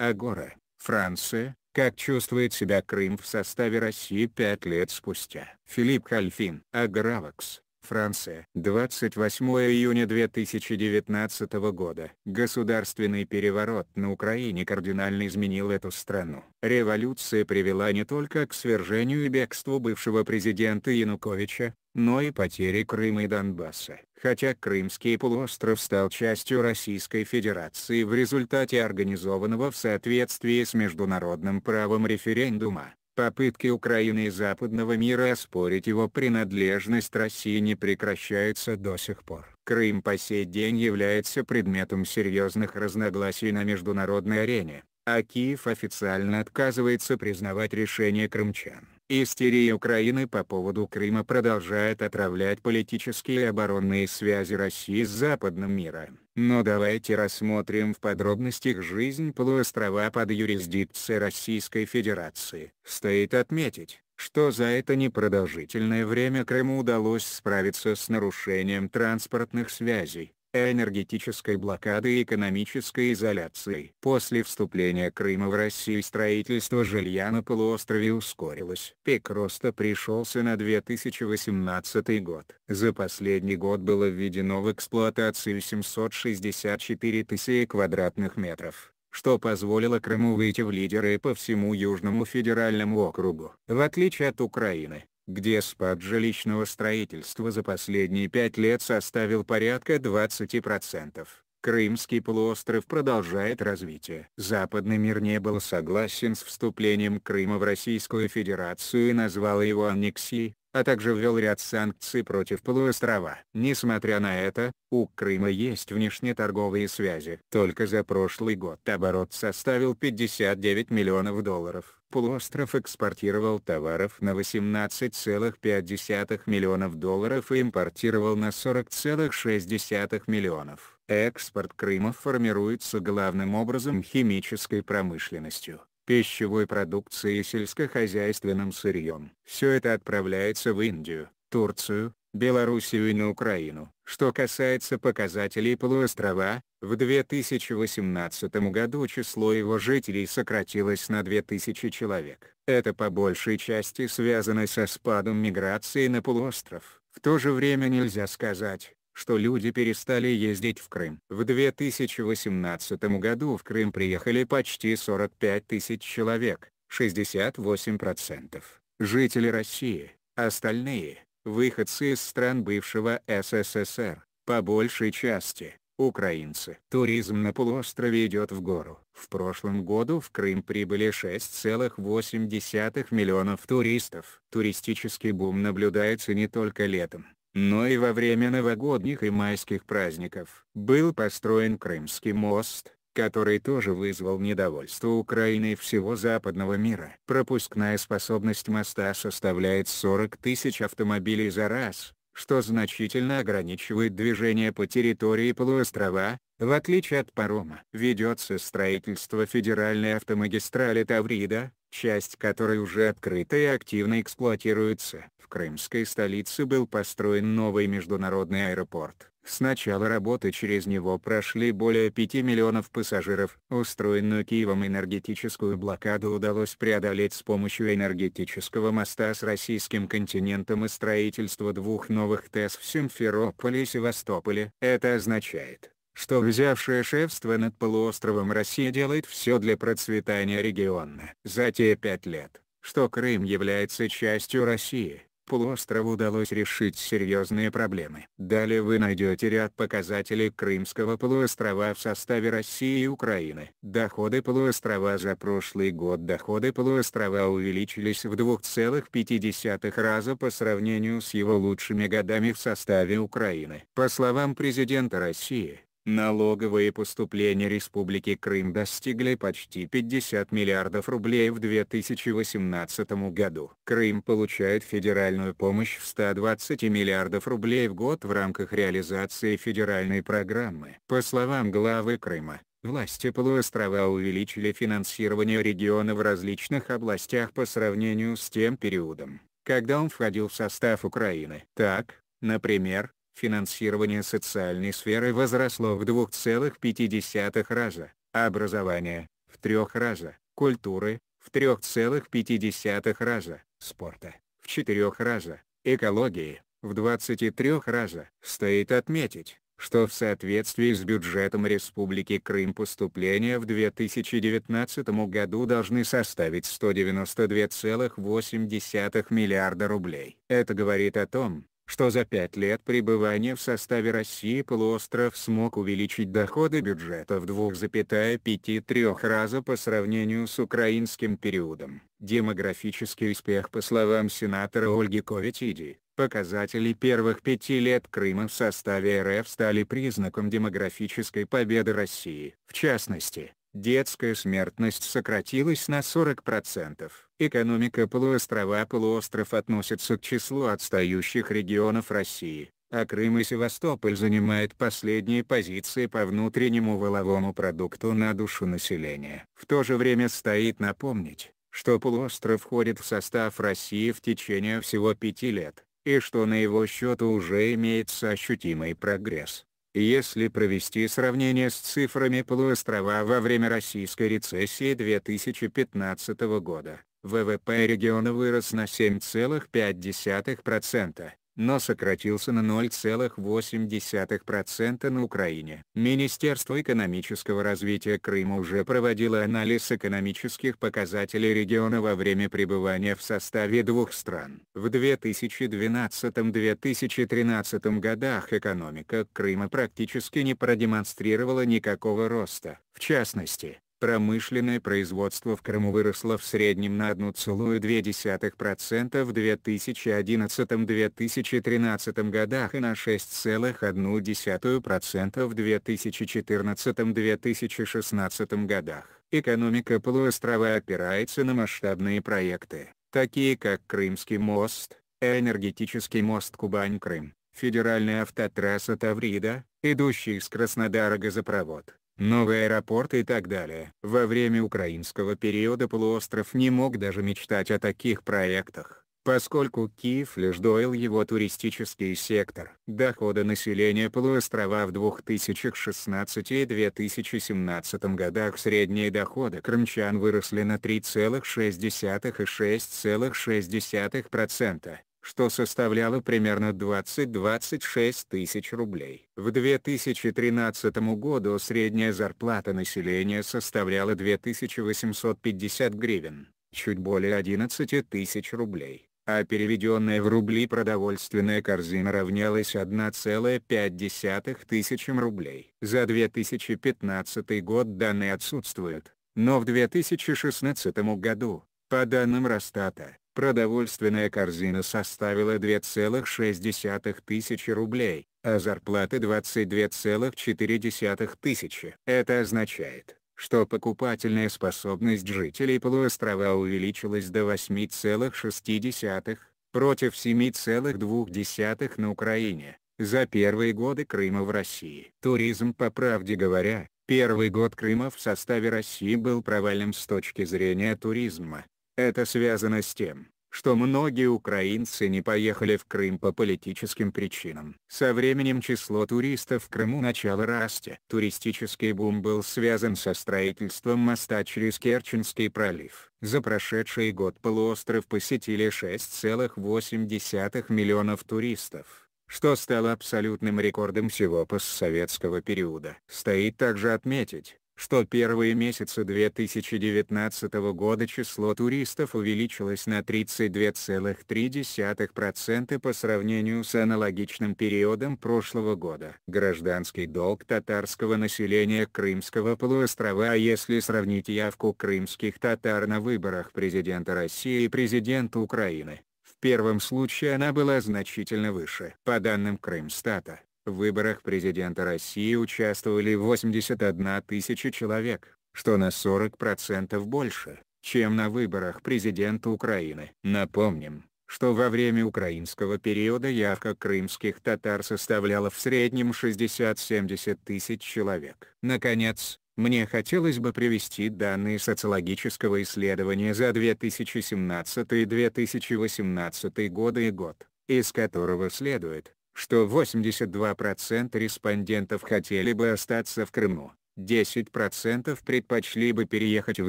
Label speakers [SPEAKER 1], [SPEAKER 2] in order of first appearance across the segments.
[SPEAKER 1] Агора, Франция, как чувствует себя Крым в составе России пять лет спустя. Филипп Хальфин. Агравакс. Франция. 28 июня 2019 года. Государственный переворот на Украине кардинально изменил эту страну. Революция привела не только к свержению и бегству бывшего президента Януковича, но и потери Крыма и Донбасса. Хотя Крымский полуостров стал частью Российской Федерации в результате организованного в соответствии с международным правом референдума, Попытки Украины и западного мира оспорить его принадлежность России не прекращаются до сих пор. Крым по сей день является предметом серьезных разногласий на международной арене, а Киев официально отказывается признавать решение крымчан. Истерия Украины по поводу Крыма продолжает отравлять политические и оборонные связи России с западным миром. Но давайте рассмотрим в подробностях жизнь полуострова под юрисдикцией Российской Федерации. Стоит отметить, что за это непродолжительное время Крыму удалось справиться с нарушением транспортных связей, энергетической блокады и экономической изоляции. После вступления Крыма в Россию строительство жилья на полуострове ускорилось. Пик роста пришелся на 2018 год. За последний год было введено в эксплуатацию 764 тысячи квадратных метров что позволило Крыму выйти в лидеры по всему Южному федеральному округу. В отличие от Украины, где спад жилищного строительства за последние пять лет составил порядка 20%. Крымский полуостров продолжает развитие. Западный мир не был согласен с вступлением Крыма в Российскую Федерацию и назвал его аннексией, а также ввел ряд санкций против полуострова. Несмотря на это, у Крыма есть внешнеторговые связи. Только за прошлый год оборот составил 59 миллионов долларов. Полуостров экспортировал товаров на 18,5 миллионов долларов и импортировал на 40,6 миллионов. Экспорт Крыма формируется главным образом химической промышленностью, пищевой продукцией и сельскохозяйственным сырьем. Все это отправляется в Индию, Турцию, Белоруссию и на Украину. Что касается показателей полуострова, в 2018 году число его жителей сократилось на 2000 человек. Это по большей части связано со спадом миграции на полуостров. В то же время нельзя сказать, что люди перестали ездить в Крым. В 2018 году в Крым приехали почти 45 тысяч человек, 68%. Жители России, остальные – выходцы из стран бывшего СССР, по большей части, украинцы. Туризм на полуострове идет в гору. В прошлом году в Крым прибыли 6,8 миллионов туристов. Туристический бум наблюдается не только летом, но и во время новогодних и майских праздников. Был построен Крымский мост, который тоже вызвал недовольство Украины и всего западного мира. Пропускная способность моста составляет 40 тысяч автомобилей за раз, что значительно ограничивает движение по территории полуострова, в отличие от парома. Ведется строительство федеральной автомагистрали Таврида, часть которой уже открыта и активно эксплуатируется. В крымской столице был построен новый международный аэропорт. С начала работы через него прошли более 5 миллионов пассажиров. Устроенную Киевом энергетическую блокаду удалось преодолеть с помощью энергетического моста с российским континентом и строительства двух новых ТЭС в Симферополе и Севастополе. Это означает, что взявшее шефство над полуостровом Россия делает все для процветания региона. За те пять лет, что Крым является частью России, полуострову удалось решить серьезные проблемы. Далее вы найдете ряд показателей Крымского полуострова в составе России и Украины. Доходы полуострова за прошлый год доходы полуострова увеличились в 2,5 раза по сравнению с его лучшими годами в составе Украины. По словам президента России, Налоговые поступления Республики Крым достигли почти 50 миллиардов рублей в 2018 году. Крым получает федеральную помощь в 120 миллиардов рублей в год в рамках реализации федеральной программы. По словам главы Крыма, Власти полуострова увеличили финансирование региона в различных областях по сравнению с тем периодом, когда он входил в состав Украины. Так, например, финансирование социальной сферы возросло в 2,5 раза, образование – в 3 раза, культуры – в 3,5 раза, спорта – в 4 раза, экологии – в 23 раза. Стоит отметить, что в соответствии с бюджетом Республики Крым поступления в 2019 году должны составить 192,8 миллиарда рублей. Это говорит о том, что за пять лет пребывания в составе России полуостров смог увеличить доходы бюджета в 2,5-3 раза по сравнению с украинским периодом. Демографический успех по словам сенатора Ольги Коветиди, Показатели первых пяти лет Крыма в составе РФ стали признаком демографической победы России. В частности, детская смертность сократилась на 40%. Экономика полуострова-полуостров относится к числу отстающих регионов России, а Крым и Севастополь занимают последние позиции по внутреннему воловому продукту на душу населения. В то же время стоит напомнить, что полуостров входит в состав России в течение всего пяти лет, и что на его счету уже имеется ощутимый прогресс. Если провести сравнение с цифрами полуострова во время российской рецессии 2015 года, ВВП региона вырос на 7,5%, но сократился на 0,8% на Украине. Министерство экономического развития Крыма уже проводило анализ экономических показателей региона во время пребывания в составе двух стран. В 2012-2013 годах экономика Крыма практически не продемонстрировала никакого роста. В частности, Промышленное производство в Крыму выросло в среднем на 1,2% в 2011-2013 годах и на 6,1% в 2014-2016 годах. Экономика полуострова опирается на масштабные проекты, такие как Крымский мост, энергетический мост Кубань-Крым, федеральная автотрасса Таврида, идущий из Краснодара газопровод новые аэропорты и так далее. Во время украинского периода полуостров не мог даже мечтать о таких проектах, поскольку Киев лишь доил его туристический сектор. Доходы населения полуострова в 2016 и 2017 годах средние доходы крымчан выросли на 3,6 и 6,6% что составляло примерно 20-26 тысяч рублей. В 2013 году средняя зарплата населения составляла 2850 гривен, чуть более 11 тысяч рублей, а переведенная в рубли продовольственная корзина равнялась 1,5 тысячам рублей. За 2015 год данные отсутствуют, но в 2016 году, по данным Росстата, Продовольственная корзина составила 2,6 тысячи рублей, а зарплаты 22,4 тысячи. Это означает, что покупательная способность жителей полуострова увеличилась до 8,6, против 7,2 на Украине, за первые годы Крыма в России. Туризм по правде говоря, первый год Крыма в составе России был провальным с точки зрения туризма, это связано с тем, что многие украинцы не поехали в Крым по политическим причинам. Со временем число туристов в Крыму начало расти. Туристический бум был связан со строительством моста через Керченский пролив. За прошедший год полуостров посетили 6,8 миллионов туристов что стало абсолютным рекордом всего постсоветского периода. Стоит также отметить, что первые месяцы 2019 года число туристов увеличилось на 32,3% по сравнению с аналогичным периодом прошлого года. Гражданский долг татарского населения Крымского полуострова а Если сравнить явку крымских татар на выборах президента России и президента Украины, в первом случае она была значительно выше. По данным Крымстата, в выборах президента России участвовали 81 тысяча человек, что на 40% больше, чем на выборах президента Украины. Напомним, что во время украинского периода явка крымских татар составляла в среднем 60-70 тысяч человек. Наконец, мне хотелось бы привести данные социологического исследования за 2017 и 2018 годы и год, из которого следует, что 82% респондентов хотели бы остаться в Крыму, 10% предпочли бы переехать в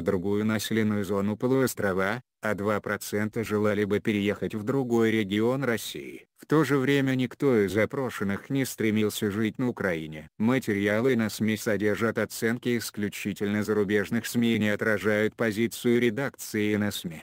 [SPEAKER 1] другую населенную зону полуострова, а 2% желали бы переехать в другой регион России. В то же время никто из опрошенных не стремился жить на Украине. Материалы на СМИ содержат оценки исключительно зарубежных СМИ и не отражают позицию редакции на СМИ.